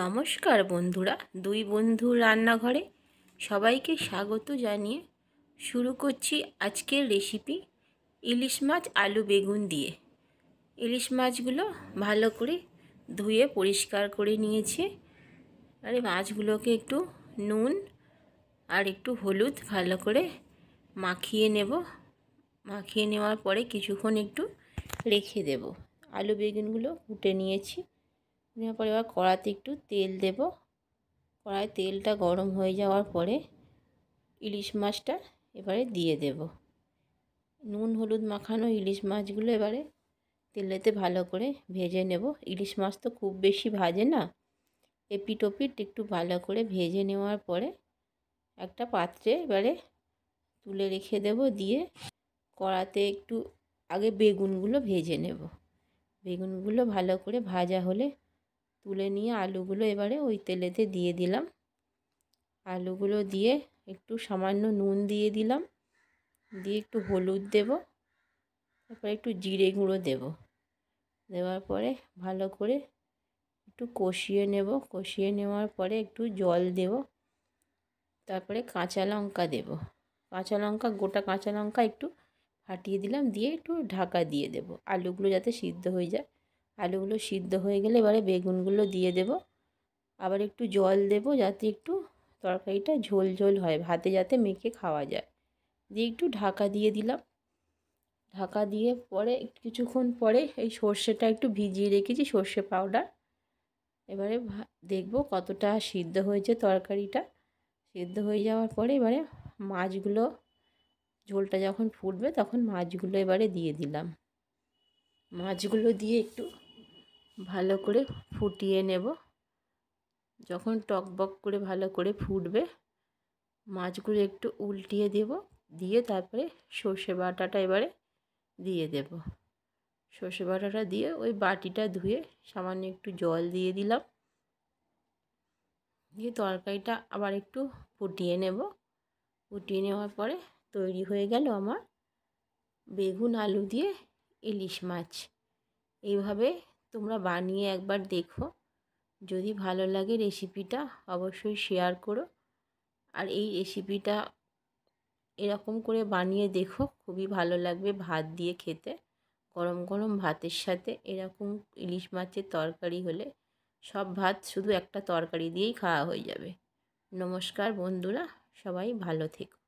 নমস্কার বন্ধুরা দুই বন্ধু রান্নাঘরে সবাইকে স্বাগত জানিয়ে শুরু করছি আজকের রেসিপি ইলিশ মাছ আলু বেগুন দিয়ে ইলিশ মাছগুলো ভালো করে ধুয়ে পরিষ্কার করে নিয়েছি আর মাছগুলোকে একটু নুন আর একটু হলুদ ভালো করে মাখিয়ে নেব মাখিয়ে নেওয়ার পরে কিছুক্ষণ একটু রেখে দেব আলু বেগুনগুলো উঠে নিয়েছি নেওয়ার পরে এবার কড়াতে একটু তেল দেব কড়ায় তেলটা গরম হয়ে যাওয়ার পরে ইলিশ মাছটা এবারে দিয়ে দেব নুন হলুদ মাখানো ইলিশ মাছগুলো এবারে তেলেতে ভালো করে ভেজে নেব ইলিশ মাছ তো খুব বেশি ভাজে না এপিট ওপিট একটু ভালো করে ভেজে নেওয়ার পরে একটা পাত্রে এবারে তুলে রেখে দেব দিয়ে কড়াতে একটু আগে বেগুনগুলো ভেজে নেব বেগুনগুলো ভালো করে ভাজা হলে তুলে নিয়ে আলুগুলো এবারে ওই তেলেতে দিয়ে দিলাম আলুগুলো দিয়ে একটু সামান্য নুন দিয়ে দিলাম দিয়ে একটু হলুদ দেব তারপরে একটু জিরে গুঁড়ো দেব দেওয়ার পরে ভালো করে একটু কষিয়ে নেব কষিয়ে নেওয়ার পরে একটু জল দেব তারপরে কাঁচা লঙ্কা দেব কাঁচা লঙ্কা গোটা কাঁচা লঙ্কা একটু ফাটিয়ে দিলাম দিয়ে একটু ঢাকা দিয়ে দেব আলুগুলো যাতে সিদ্ধ হয়ে যায় আলুগুলো সিদ্ধ হয়ে গেলে এবারে বেগুনগুলো দিয়ে দেব আবার একটু জল দেব যাতে একটু তরকারিটা ঝোল ঝোল হয় ভাতে যাতে মেখে খাওয়া যায় দিয়ে একটু ঢাকা দিয়ে দিলাম ঢাকা দিয়ে পরে কিছুক্ষণ পরে এই সর্ষেটা একটু ভিজিয়ে রেখেছি সর্ষে পাউডার এবারে দেখব কতটা সিদ্ধ হয়েছে তরকারিটা সিদ্ধ হয়ে যাওয়ার পরে এবারে মাছগুলো ঝোলটা যখন ফুটবে তখন মাছগুলো এবারে দিয়ে দিলাম মাছগুলো দিয়ে একটু ভালো করে ফুটিয়ে নেব যখন টক বক করে ভালো করে ফুটবে মাছগুলো একটু উল্টিয়ে দেব দিয়ে তারপরে সর্ষে বাটাটা এবারে দিয়ে দেব সর্ষে বাটাটা দিয়ে ওই বাটিটা ধুয়ে সামান্য একটু জল দিয়ে দিলাম দিয়ে তরকারিটা আবার একটু ফুটিয়ে নেব ফুটিয়ে নেওয়ার পরে তৈরি হয়ে গেল আমার বেগুন আলু দিয়ে ইলিশ মাছ এইভাবে তোমরা বানিয়ে একবার দেখো যদি ভালো লাগে রেসিপিটা অবশ্যই শেয়ার করো আর এই রেসিপিটা এরকম করে বানিয়ে দেখো খুবই ভালো লাগবে ভাত দিয়ে খেতে গরম গরম ভাতের সাথে এরকম ইলিশ মাছের তরকারি হলে সব ভাত শুধু একটা তরকারি দিয়েই খাওয়া হয়ে যাবে নমস্কার বন্ধুরা সবাই ভালো থেকো